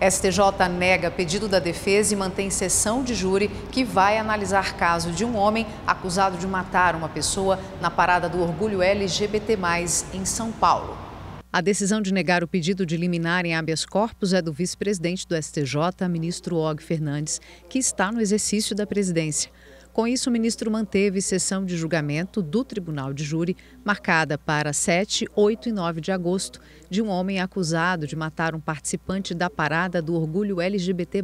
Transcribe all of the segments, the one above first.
STJ nega pedido da defesa e mantém sessão de júri que vai analisar caso de um homem acusado de matar uma pessoa na parada do orgulho LGBT, em São Paulo. A decisão de negar o pedido de liminar em habeas corpus é do vice-presidente do STJ, ministro Og Fernandes, que está no exercício da presidência. Com isso, o ministro manteve sessão de julgamento do Tribunal de Júri, marcada para 7, 8 e 9 de agosto, de um homem acusado de matar um participante da parada do orgulho LGBT.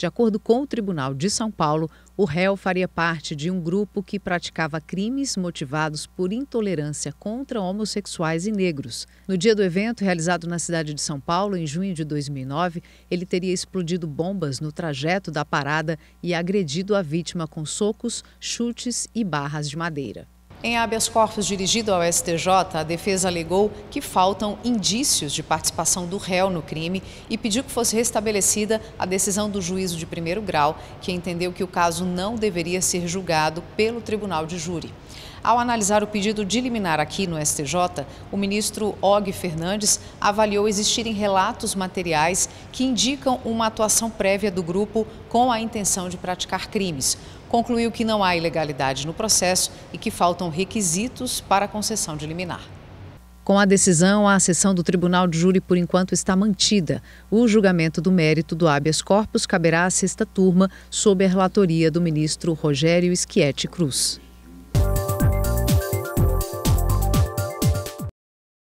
De acordo com o Tribunal de São Paulo, o réu faria parte de um grupo que praticava crimes motivados por intolerância contra homossexuais e negros. No dia do evento, realizado na cidade de São Paulo, em junho de 2009, ele teria explodido bombas no trajeto da parada e agredido a vítima com socos, chutes e barras de madeira. Em habeas corpus dirigido ao STJ, a defesa alegou que faltam indícios de participação do réu no crime e pediu que fosse restabelecida a decisão do juízo de primeiro grau, que entendeu que o caso não deveria ser julgado pelo tribunal de júri. Ao analisar o pedido de liminar aqui no STJ, o ministro Og Fernandes avaliou existirem relatos materiais que indicam uma atuação prévia do grupo com a intenção de praticar crimes. Concluiu que não há ilegalidade no processo e que faltam requisitos para a concessão de liminar. Com a decisão, a sessão do Tribunal de Júri por enquanto está mantida. O julgamento do mérito do habeas corpus caberá à sexta turma, sob a relatoria do ministro Rogério Schietti Cruz.